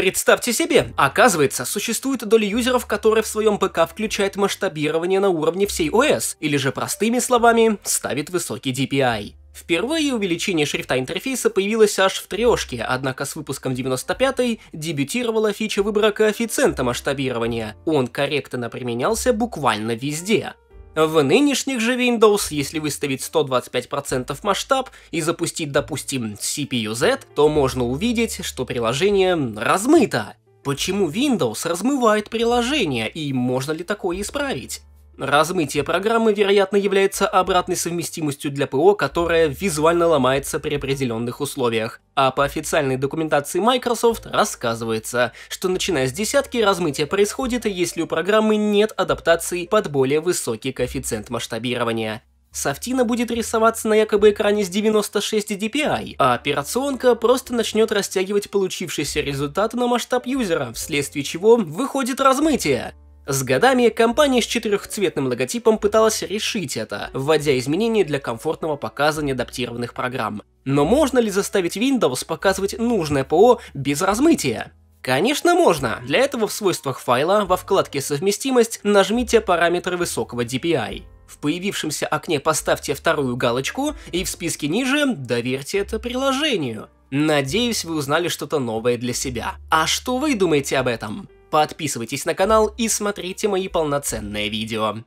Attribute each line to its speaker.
Speaker 1: Представьте себе, оказывается, существует доля юзеров, которые в своем ПК включают масштабирование на уровне всей ОС, или же простыми словами, ставит высокий DPI. Впервые увеличение шрифта интерфейса появилось аж в трешке, однако с выпуском 95-й дебютировала фича выбора коэффициента масштабирования. Он корректно применялся буквально везде. В нынешних же Windows, если выставить 125% масштаб и запустить, допустим, CPU-Z, то можно увидеть, что приложение размыто. Почему Windows размывает приложение и можно ли такое исправить? Размытие программы, вероятно, является обратной совместимостью для ПО, которая визуально ломается при определенных условиях. А по официальной документации Microsoft рассказывается, что начиная с десятки размытие происходит, если у программы нет адаптации под более высокий коэффициент масштабирования. Софтина будет рисоваться на якобы экране с 96 dpi, а операционка просто начнет растягивать получившийся результат на масштаб юзера, вследствие чего выходит размытие. С годами компания с четырехцветным логотипом пыталась решить это, вводя изменения для комфортного показа неадаптированных программ. Но можно ли заставить Windows показывать нужное ПО без размытия? Конечно можно, для этого в свойствах файла во вкладке «Совместимость» нажмите параметры высокого DPI. В появившемся окне поставьте вторую галочку и в списке ниже доверьте это приложению. Надеюсь, вы узнали что-то новое для себя. А что вы думаете об этом? Подписывайтесь на канал и смотрите мои полноценные видео.